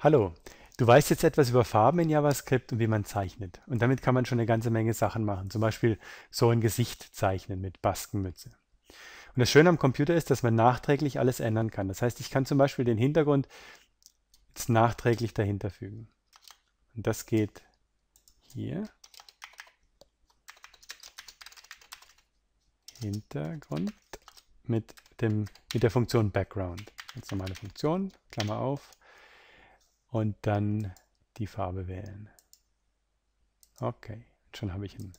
Hallo, du weißt jetzt etwas über Farben in JavaScript und wie man zeichnet. Und damit kann man schon eine ganze Menge Sachen machen. Zum Beispiel so ein Gesicht zeichnen mit Baskenmütze. Und das Schöne am Computer ist, dass man nachträglich alles ändern kann. Das heißt, ich kann zum Beispiel den Hintergrund jetzt nachträglich dahinter fügen. Und das geht hier. Hintergrund mit, dem, mit der Funktion Background. Ganz normale Funktion, Klammer auf, und dann die Farbe wählen. Okay, schon habe ich einen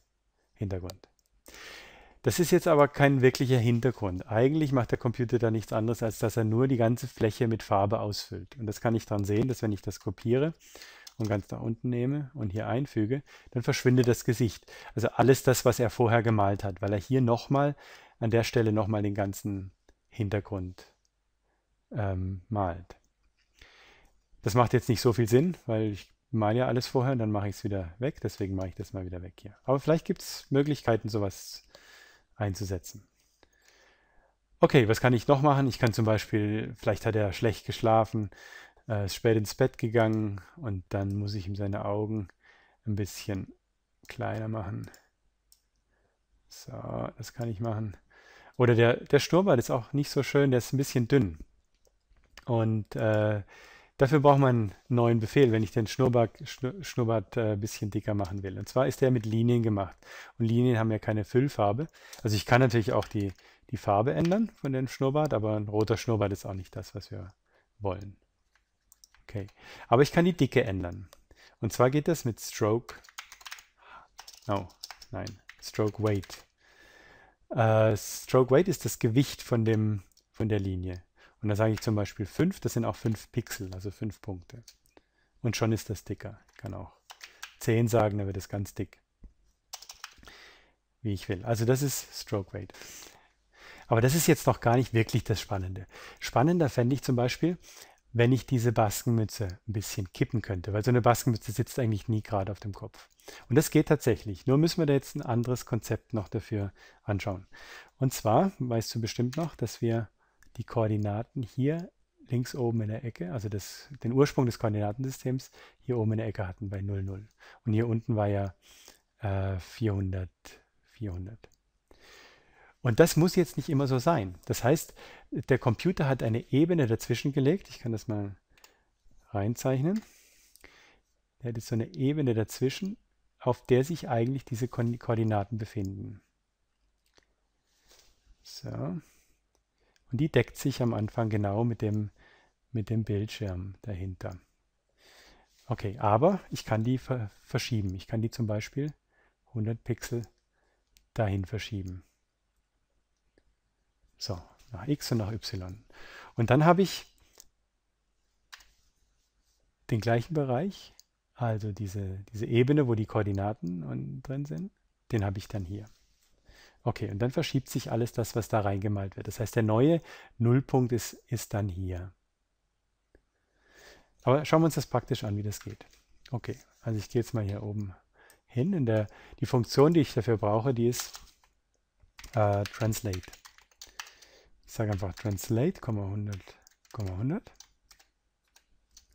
Hintergrund. Das ist jetzt aber kein wirklicher Hintergrund. Eigentlich macht der Computer da nichts anderes, als dass er nur die ganze Fläche mit Farbe ausfüllt. Und das kann ich dann sehen, dass wenn ich das kopiere und ganz nach unten nehme und hier einfüge, dann verschwindet das Gesicht. Also alles das, was er vorher gemalt hat, weil er hier nochmal, an der Stelle nochmal den ganzen Hintergrund ähm, malt. Das macht jetzt nicht so viel Sinn, weil ich male ja alles vorher und dann mache ich es wieder weg. Deswegen mache ich das mal wieder weg hier. Aber vielleicht gibt es Möglichkeiten, sowas einzusetzen. Okay, was kann ich noch machen? Ich kann zum Beispiel, vielleicht hat er schlecht geschlafen, äh, ist spät ins Bett gegangen und dann muss ich ihm seine Augen ein bisschen kleiner machen. So, das kann ich machen. Oder der, der Schnurrbart ist auch nicht so schön, der ist ein bisschen dünn. Und äh, Dafür braucht man einen neuen Befehl, wenn ich den Schnurrbart, Schnurrbart äh, ein bisschen dicker machen will. Und zwar ist der mit Linien gemacht. Und Linien haben ja keine Füllfarbe. Also ich kann natürlich auch die, die Farbe ändern von dem Schnurrbart, aber ein roter Schnurrbart ist auch nicht das, was wir wollen. Okay, aber ich kann die Dicke ändern. Und zwar geht das mit Stroke, Oh, nein, Stroke Weight. Äh, Stroke Weight ist das Gewicht von, dem, von der Linie. Und da sage ich zum Beispiel 5, das sind auch 5 Pixel, also 5 Punkte. Und schon ist das dicker. Ich kann auch 10 sagen, dann wird es ganz dick. Wie ich will. Also das ist Stroke Weight. Aber das ist jetzt noch gar nicht wirklich das Spannende. Spannender fände ich zum Beispiel, wenn ich diese Baskenmütze ein bisschen kippen könnte, weil so eine Baskenmütze sitzt eigentlich nie gerade auf dem Kopf. Und das geht tatsächlich. Nur müssen wir da jetzt ein anderes Konzept noch dafür anschauen. Und zwar, weißt du bestimmt noch, dass wir die Koordinaten hier links oben in der Ecke, also das, den Ursprung des Koordinatensystems hier oben in der Ecke hatten bei 0, 0. Und hier unten war ja äh, 400, 400. Und das muss jetzt nicht immer so sein. Das heißt, der Computer hat eine Ebene dazwischen gelegt. Ich kann das mal reinzeichnen. Er hat jetzt so eine Ebene dazwischen, auf der sich eigentlich diese Ko Koordinaten befinden. So. Und die deckt sich am Anfang genau mit dem, mit dem Bildschirm dahinter. Okay, aber ich kann die ver verschieben. Ich kann die zum Beispiel 100 Pixel dahin verschieben. So, nach x und nach y. Und dann habe ich den gleichen Bereich, also diese, diese Ebene, wo die Koordinaten drin sind, den habe ich dann hier. Okay, und dann verschiebt sich alles das, was da reingemalt wird. Das heißt, der neue Nullpunkt ist, ist dann hier. Aber schauen wir uns das praktisch an, wie das geht. Okay, also ich gehe jetzt mal hier oben hin. In der, die Funktion, die ich dafür brauche, die ist äh, Translate. Ich sage einfach Translate, 100, 100.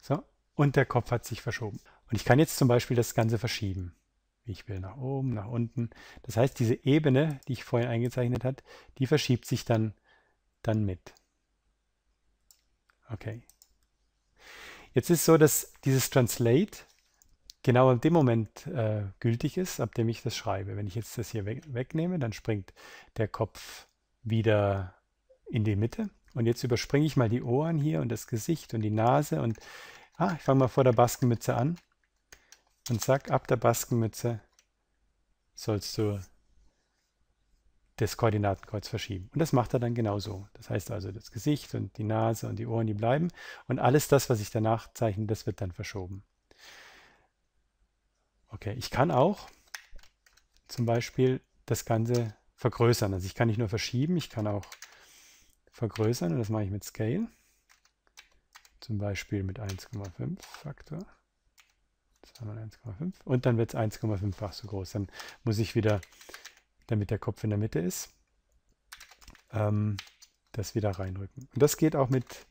So, und der Kopf hat sich verschoben. Und ich kann jetzt zum Beispiel das Ganze verschieben. Ich will nach oben, nach unten. Das heißt, diese Ebene, die ich vorhin eingezeichnet habe, die verschiebt sich dann, dann mit. Okay. Jetzt ist so, dass dieses Translate genau in dem Moment äh, gültig ist, ab dem ich das schreibe. Wenn ich jetzt das hier weg, wegnehme, dann springt der Kopf wieder in die Mitte. Und jetzt überspringe ich mal die Ohren hier und das Gesicht und die Nase und ah, ich fange mal vor der Baskenmütze an. Und zack, ab der Baskenmütze sollst du das Koordinatenkreuz verschieben. Und das macht er dann genauso. Das heißt also, das Gesicht und die Nase und die Ohren, die bleiben. Und alles das, was ich danach zeichne, das wird dann verschoben. Okay, ich kann auch zum Beispiel das Ganze vergrößern. Also ich kann nicht nur verschieben, ich kann auch vergrößern. Und das mache ich mit Scale. Zum Beispiel mit 1,5 Faktor. 1,5. Und dann wird es 1,5-fach so groß. Dann muss ich wieder, damit der Kopf in der Mitte ist, ähm, das wieder reinrücken. Und das geht auch mit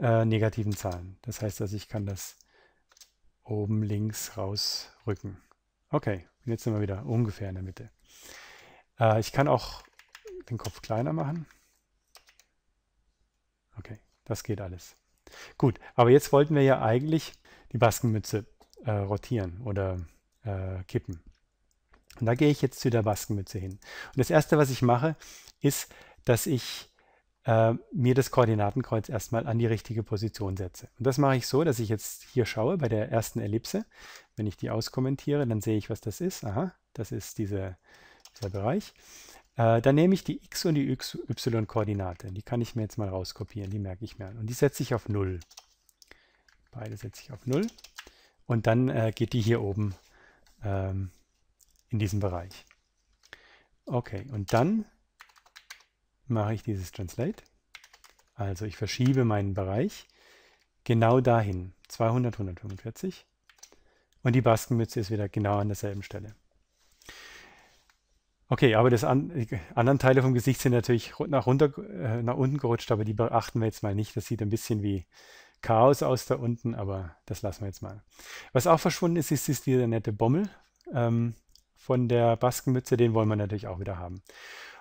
äh, negativen Zahlen. Das heißt, dass ich kann das oben links rausrücken. Okay, und jetzt sind wir wieder ungefähr in der Mitte. Äh, ich kann auch den Kopf kleiner machen. Okay, das geht alles. Gut, aber jetzt wollten wir ja eigentlich die Baskenmütze äh, rotieren oder äh, kippen. Und da gehe ich jetzt zu der Baskenmütze hin. Und das Erste, was ich mache, ist, dass ich äh, mir das Koordinatenkreuz erstmal an die richtige Position setze. Und das mache ich so, dass ich jetzt hier schaue bei der ersten Ellipse. Wenn ich die auskommentiere, dann sehe ich, was das ist. Aha, das ist diese, dieser Bereich. Äh, dann nehme ich die x- und die y-Koordinate. Die kann ich mir jetzt mal rauskopieren, die merke ich mir an. Und die setze ich auf 0. Beide setze ich auf 0. Und dann äh, geht die hier oben ähm, in diesen Bereich. Okay, und dann mache ich dieses Translate. Also ich verschiebe meinen Bereich genau dahin, 200, 145. Und die Baskenmütze ist wieder genau an derselben Stelle. Okay, aber das an, die anderen Teile vom Gesicht sind natürlich nach, runter, äh, nach unten gerutscht, aber die beachten wir jetzt mal nicht. Das sieht ein bisschen wie Chaos aus da unten, aber das lassen wir jetzt mal. Was auch verschwunden ist, ist, ist dieser nette Bommel ähm, von der Baskenmütze. Den wollen wir natürlich auch wieder haben.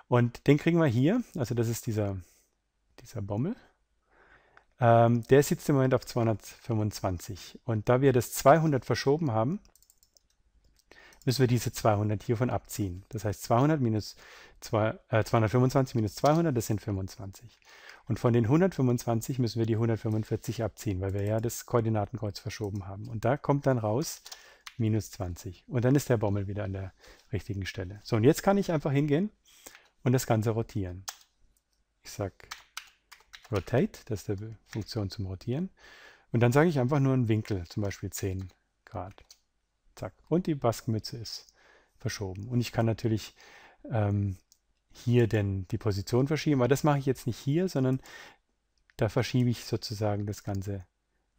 Und den kriegen wir hier. Also das ist dieser, dieser Bommel. Ähm, der sitzt im Moment auf 225. Und da wir das 200 verschoben haben, müssen wir diese 200 hiervon abziehen. Das heißt 200 minus 2, äh, 225 minus 200, das sind 25. Und von den 125 müssen wir die 145 abziehen, weil wir ja das Koordinatenkreuz verschoben haben. Und da kommt dann raus minus 20. Und dann ist der Bommel wieder an der richtigen Stelle. So, und jetzt kann ich einfach hingehen und das Ganze rotieren. Ich sage Rotate, das ist die Funktion zum Rotieren. Und dann sage ich einfach nur einen Winkel, zum Beispiel 10 Grad. Zack. Und die Baskenmütze ist verschoben. Und ich kann natürlich ähm, hier denn die Position verschieben. Aber das mache ich jetzt nicht hier, sondern da verschiebe ich sozusagen das ganze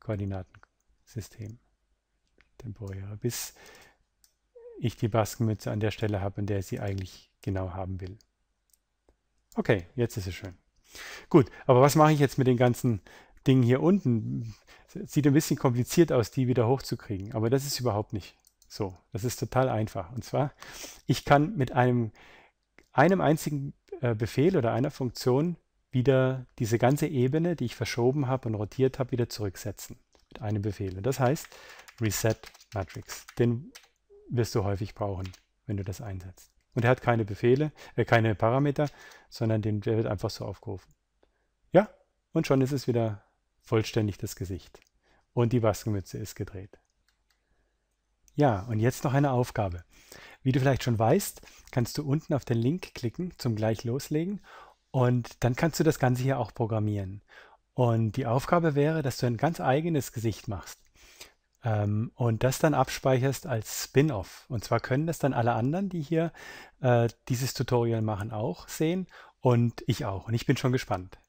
Koordinatensystem temporär, bis ich die Baskenmütze an der Stelle habe, an der ich sie eigentlich genau haben will. Okay, jetzt ist es schön. Gut, aber was mache ich jetzt mit den ganzen Dingen hier unten? Sieht ein bisschen kompliziert aus, die wieder hochzukriegen, aber das ist überhaupt nicht so. Das ist total einfach. Und zwar, ich kann mit einem einem einzigen äh, Befehl oder einer Funktion wieder diese ganze Ebene, die ich verschoben habe und rotiert habe, wieder zurücksetzen mit einem Befehl. Und das heißt Reset Matrix. Den wirst du häufig brauchen, wenn du das einsetzt. Und er hat keine Befehle, äh, keine Parameter, sondern den, der wird einfach so aufgerufen. Ja, und schon ist es wieder vollständig das Gesicht. Und die Baskenmütze ist gedreht. Ja, und jetzt noch eine Aufgabe. Wie du vielleicht schon weißt, kannst du unten auf den Link klicken zum gleich loslegen und dann kannst du das Ganze hier auch programmieren. Und die Aufgabe wäre, dass du ein ganz eigenes Gesicht machst ähm, und das dann abspeicherst als Spin-off. Und zwar können das dann alle anderen, die hier äh, dieses Tutorial machen, auch sehen und ich auch. Und ich bin schon gespannt.